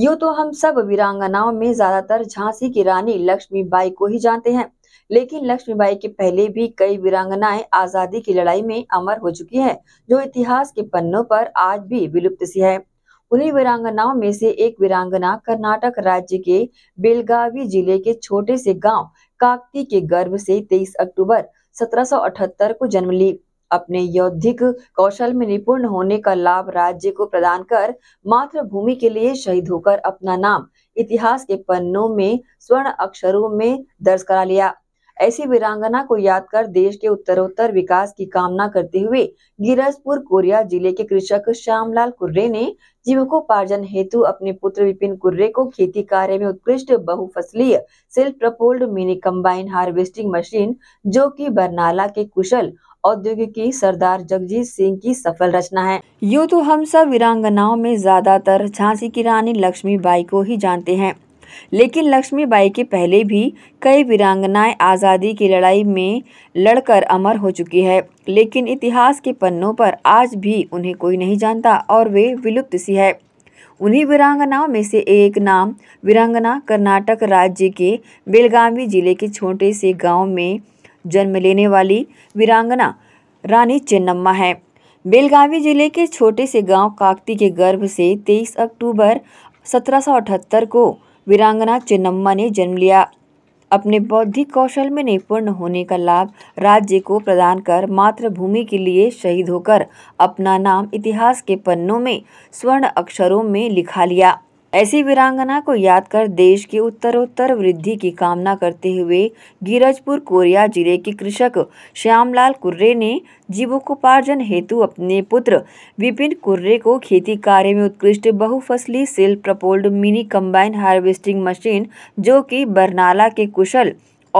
यूं तो हम सब वीरांगनाओं में ज्यादातर झांसी की रानी लक्ष्मीबाई को ही जानते हैं लेकिन लक्ष्मीबाई के पहले भी कई वीरांगनाएं आजादी की लड़ाई में अमर हो चुकी हैं, जो इतिहास के पन्नों पर आज भी विलुप्त सी है उन्हीं वीरांगनाओं में से एक वीरांगना कर्नाटक राज्य के बेलगावी जिले के छोटे से गांव काकती के गर्भ से 23 अक्टूबर 1778 को जन्म ली अपने यौद्धिक कौशल में निपुण होने का लाभ राज्य को प्रदान कर मातृभूमि के लिए शहीद होकर अपना नाम इतिहास के पन्नों में स्वर्ण अक्षरों में दर्ज करा लिया ऐसी वीरांगना को याद कर देश के उत्तरोत्तर विकास की कामना करते हुए गिरजपुर कोरिया जिले के कृषक श्यामलाल कुर्रे ने जीवकोपार्जन हेतु अपने पुत्र विपिन कुर्रे को खेती कार्य में उत्कृष्ट बहुफसलीय self propelled mini combine harvesting machine जो कि बरनाला के कुशल औद्योगिकी सरदार जगजीत सिंह की सफल रचना है यूँ तो हम सब वीरांगनाओं में ज्यादातर झांसी की रानी बाई को ही जानते हैं लेकिन बाई के पहले भी कई वीरांगनाएं आज़ादी की लड़ाई में लड़कर अमर हो चुकी है लेकिन इतिहास के पन्नों पर आज भी उन्हें कोई नहीं जानता और वे विलुप्त सी है उन्हीं वीरांगनाओं में से एक नाम वीरांगना कर्नाटक राज्य के बेलगावी जिले के छोटे से गांव में जन्म लेने वाली वीरांगना रानी चेन्नम्मा है बेलगावी जिले के छोटे से गांव काकती के गर्भ से 23 अक्टूबर सत्रह को वीरांगना चेन्नम्मा ने जन्म लिया अपने बौद्धिक कौशल में निपुण होने का लाभ राज्य को प्रदान कर मातृभूमि के लिए शहीद होकर अपना नाम इतिहास के पन्नों में स्वर्ण अक्षरों में लिखा लिया ऐसी वीरांगना को याद कर देश की उत्तरोत्तर वृद्धि की कामना करते हुए गिरजपुर कोरिया जिले के कृषक श्यामलाल कुर्रे ने जीवकोपार्जन हेतु अपने पुत्र विपिन कुर्रे को खेती कार्य में उत्कृष्ट बहुफसली self propelled mini combine harvesting machine जो कि बरनाला के कुशल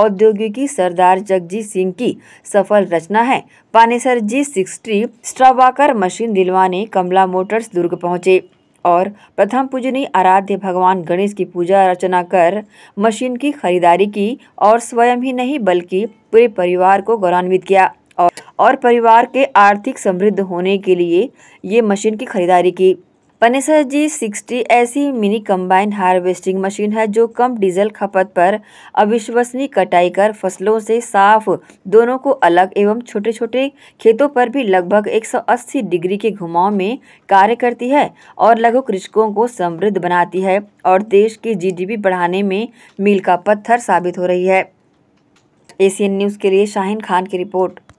औद्योगिकी सरदार जगजीत सिंह की सफल रचना है Panesar G sixty straw walker machine दिलवाने कमला मोटर्स दुर्ग पहुंचे और प्रथम पूजनी आराध्य भगवान गणेश की पूजा अर्चना कर मशीन की खरीदारी की और स्वयं ही नहीं बल्कि पूरे परिवार को गौरवान्वित किया और परिवार के आर्थिक समृद्ध होने के लिए ये मशीन की खरीदारी की पनेसर जी सिक्सटी ऐसी मिनी कंबाइन हार्वेस्टिंग मशीन है जो कम डीजल खपत पर अविश्वसनीय कटाई कर फसलों से साफ दोनों को अलग एवं छोटे छोटे खेतों पर भी लगभग 180 डिग्री के घुमाव में कार्य करती है और लघु कृषकों को समृद्ध बनाती है और देश की जीडीपी बढ़ाने में मील का पत्थर साबित हो रही है एशियन न्यूज़ के लिए शाहिन खान की रिपोर्ट